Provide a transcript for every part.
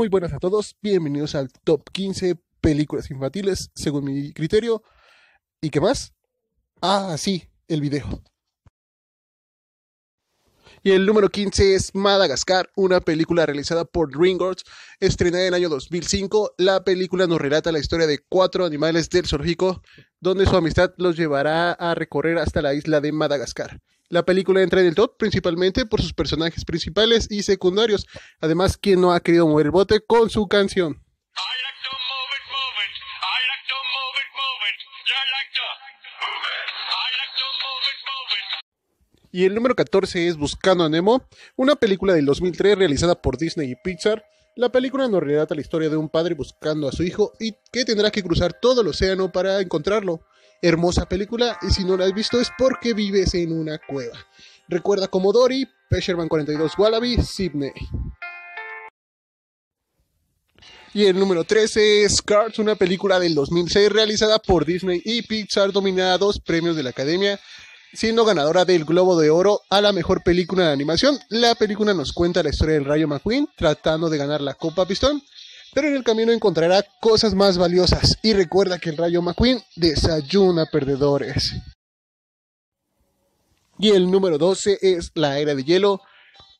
Muy buenas a todos, bienvenidos al top 15 películas infantiles, según mi criterio. ¿Y qué más? Ah, sí, el video. Y el número 15 es Madagascar, una película realizada por DreamWorks, estrenada en el año 2005. La película nos relata la historia de cuatro animales del zoológico donde su amistad los llevará a recorrer hasta la isla de Madagascar. La película entra en el top principalmente por sus personajes principales y secundarios. Además, quien no ha querido mover el bote con su canción. Y el número 14 es Buscando a Nemo, una película del 2003 realizada por Disney y Pixar, la película nos relata la historia de un padre buscando a su hijo y que tendrá que cruzar todo el océano para encontrarlo. Hermosa película y si no la has visto es porque vives en una cueva. Recuerda como Dory, Pesherman 42 Wallaby, Sydney. Y el número 13 es Cars, una película del 2006 realizada por Disney y Pixar, dominada a dos premios de la Academia siendo ganadora del Globo de Oro a la mejor película de animación. La película nos cuenta la historia del Rayo McQueen tratando de ganar la Copa Pistón, pero en el camino encontrará cosas más valiosas y recuerda que el Rayo McQueen desayuna perdedores. Y el número 12 es La Era de Hielo,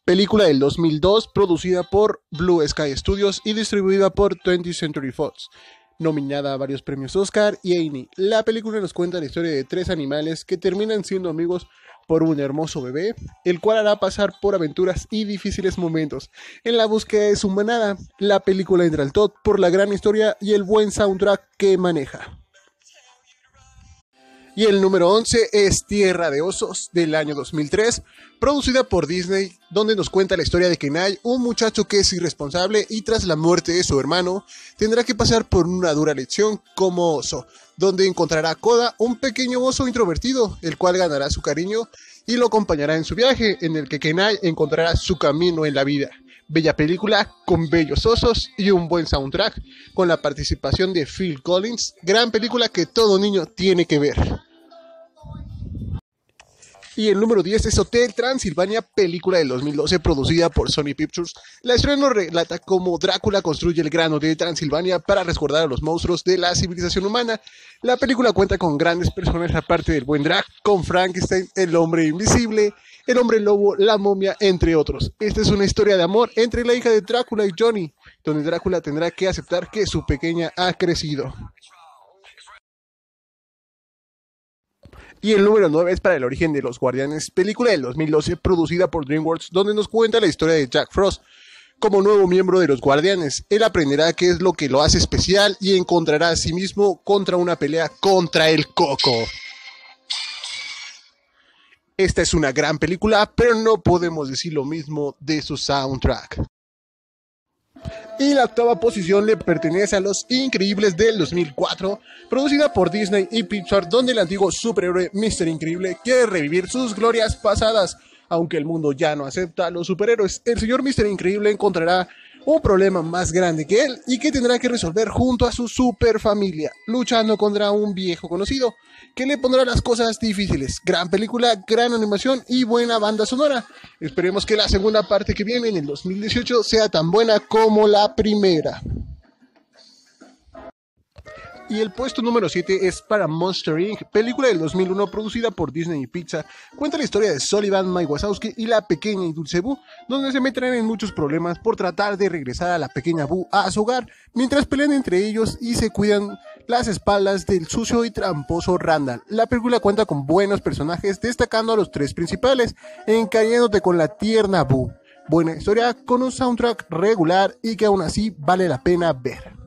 película del 2002 producida por Blue Sky Studios y distribuida por 20th Century Fox nominada a varios premios Oscar, y Amy. La película nos cuenta la historia de tres animales que terminan siendo amigos por un hermoso bebé, el cual hará pasar por aventuras y difíciles momentos en la búsqueda de su manada. La película entra al top por la gran historia y el buen soundtrack que maneja. Y el número 11 es Tierra de Osos del año 2003, producida por Disney, donde nos cuenta la historia de Kenai, un muchacho que es irresponsable y tras la muerte de su hermano tendrá que pasar por una dura lección como oso, donde encontrará a Koda, un pequeño oso introvertido, el cual ganará su cariño y lo acompañará en su viaje, en el que Kenai encontrará su camino en la vida bella película con bellos osos y un buen soundtrack, con la participación de Phil Collins, gran película que todo niño tiene que ver. Y el número 10 es Hotel Transilvania, película del 2012 producida por Sony Pictures. La historia nos relata cómo Drácula construye el gran Hotel Transilvania para resguardar a los monstruos de la civilización humana. La película cuenta con grandes personajes aparte del buen Drácula, con Frankenstein, el hombre invisible, el hombre lobo, la momia, entre otros. Esta es una historia de amor entre la hija de Drácula y Johnny, donde Drácula tendrá que aceptar que su pequeña ha crecido. Y el número 9 es para el origen de los guardianes, película del 2012 producida por DreamWorks, donde nos cuenta la historia de Jack Frost. Como nuevo miembro de los guardianes, él aprenderá qué es lo que lo hace especial y encontrará a sí mismo contra una pelea contra el coco. Esta es una gran película, pero no podemos decir lo mismo de su soundtrack y la octava posición le pertenece a Los Increíbles del 2004, producida por Disney y Pixar, donde el antiguo superhéroe Mr. Increíble quiere revivir sus glorias pasadas. Aunque el mundo ya no acepta a los superhéroes, el señor Mr. Increíble encontrará un problema más grande que él y que tendrá que resolver junto a su super familia, luchando contra un viejo conocido que le pondrá las cosas difíciles. Gran película, gran animación y buena banda sonora. Esperemos que la segunda parte que viene en el 2018 sea tan buena como la primera. Y el puesto número 7 es para Monster Inc., película del 2001 producida por Disney y Pizza. Cuenta la historia de Sullivan, Mike Wazowski y la pequeña y dulce Boo, donde se meten en muchos problemas por tratar de regresar a la pequeña Boo a su hogar, mientras pelean entre ellos y se cuidan las espaldas del sucio y tramposo Randall. La película cuenta con buenos personajes, destacando a los tres principales, encariñándote con la tierna Boo. Buena historia con un soundtrack regular y que aún así vale la pena ver.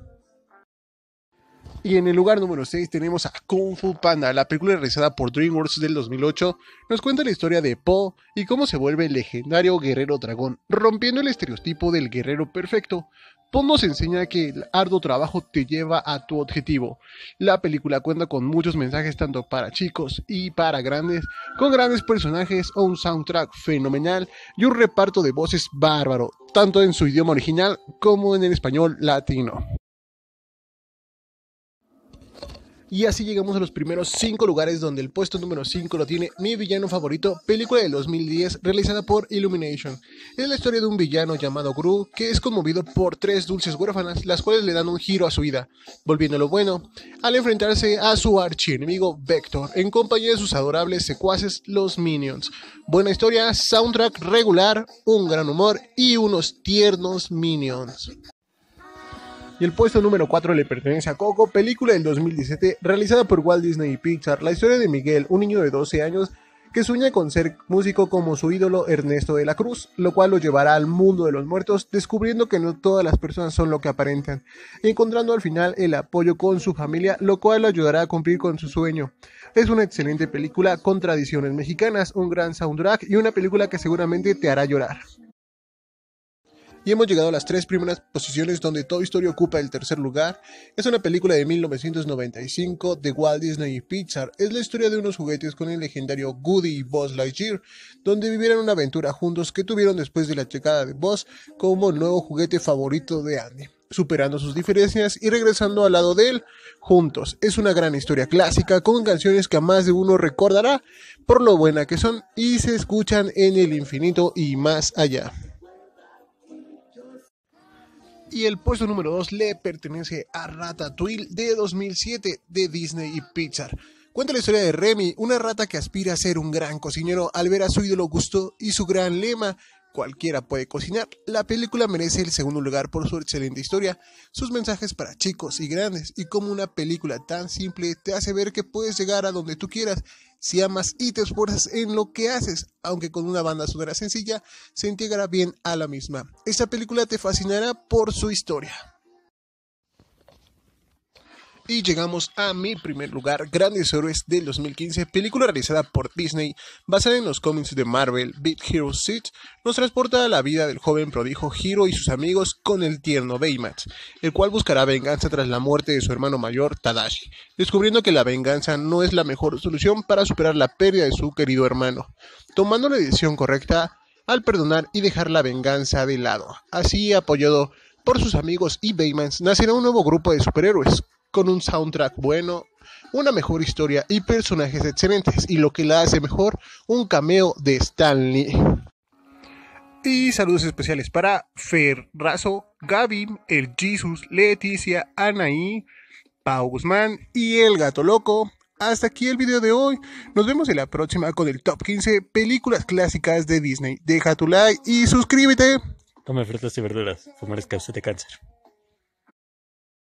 Y en el lugar número 6 tenemos a Kung Fu Panda, la película realizada por DreamWorks del 2008. Nos cuenta la historia de Po y cómo se vuelve el legendario guerrero dragón, rompiendo el estereotipo del guerrero perfecto. Po nos enseña que el arduo trabajo te lleva a tu objetivo. La película cuenta con muchos mensajes tanto para chicos y para grandes, con grandes personajes, un soundtrack fenomenal y un reparto de voces bárbaro, tanto en su idioma original como en el español latino. Y así llegamos a los primeros 5 lugares donde el puesto número 5 lo tiene Mi villano favorito, película de 2010 realizada por Illumination. Es la historia de un villano llamado Gru que es conmovido por tres dulces huérfanas las cuales le dan un giro a su vida, volviéndolo bueno al enfrentarse a su archienemigo Vector en compañía de sus adorables secuaces los Minions. Buena historia, soundtrack regular, un gran humor y unos tiernos Minions y el puesto número 4 le pertenece a Coco, película del 2017 realizada por Walt Disney y Pixar, la historia de Miguel, un niño de 12 años que sueña con ser músico como su ídolo Ernesto de la Cruz, lo cual lo llevará al mundo de los muertos, descubriendo que no todas las personas son lo que aparentan, encontrando al final el apoyo con su familia, lo cual lo ayudará a cumplir con su sueño. Es una excelente película con tradiciones mexicanas, un gran soundtrack y una película que seguramente te hará llorar y hemos llegado a las tres primeras posiciones donde Toy Story ocupa el tercer lugar. Es una película de 1995 de Walt Disney y Pixar. Es la historia de unos juguetes con el legendario Goody y Buzz Lightyear, donde vivieron una aventura juntos que tuvieron después de la checada de Buzz como nuevo juguete favorito de Andy superando sus diferencias y regresando al lado de él juntos. Es una gran historia clásica con canciones que a más de uno recordará por lo buena que son y se escuchan en el infinito y más allá. Y el puesto número 2 le pertenece a Rata Ratatouille de 2007 de Disney y Pixar. Cuenta la historia de Remy, una rata que aspira a ser un gran cocinero al ver a su ídolo Gusto y su gran lema cualquiera puede cocinar, la película merece el segundo lugar por su excelente historia, sus mensajes para chicos y grandes y como una película tan simple te hace ver que puedes llegar a donde tú quieras si amas y te esfuerzas en lo que haces, aunque con una banda sonora sencilla se integrará bien a la misma. Esta película te fascinará por su historia y llegamos a mi primer lugar, Grandes Héroes del 2015, película realizada por Disney basada en los cómics de Marvel, Beat Hero Seat. nos transporta a la vida del joven prodigio Hiro y sus amigos con el tierno Baymax, el cual buscará venganza tras la muerte de su hermano mayor Tadashi, descubriendo que la venganza no es la mejor solución para superar la pérdida de su querido hermano. Tomando la decisión correcta, al perdonar y dejar la venganza de lado. Así, apoyado por sus amigos y Baymans, nacerá un nuevo grupo de superhéroes, con un soundtrack bueno, una mejor historia y personajes excelentes, y lo que la hace mejor, un cameo de Stanley. Y saludos especiales para Ferrazo, Gavin, el Jesus, Leticia, Anaí, Pau Guzmán y el Gato Loco. Hasta aquí el video de hoy. Nos vemos en la próxima con el top 15 películas clásicas de Disney. Deja tu like y suscríbete. Tome frutas y verduras. Fumar es causa de cáncer.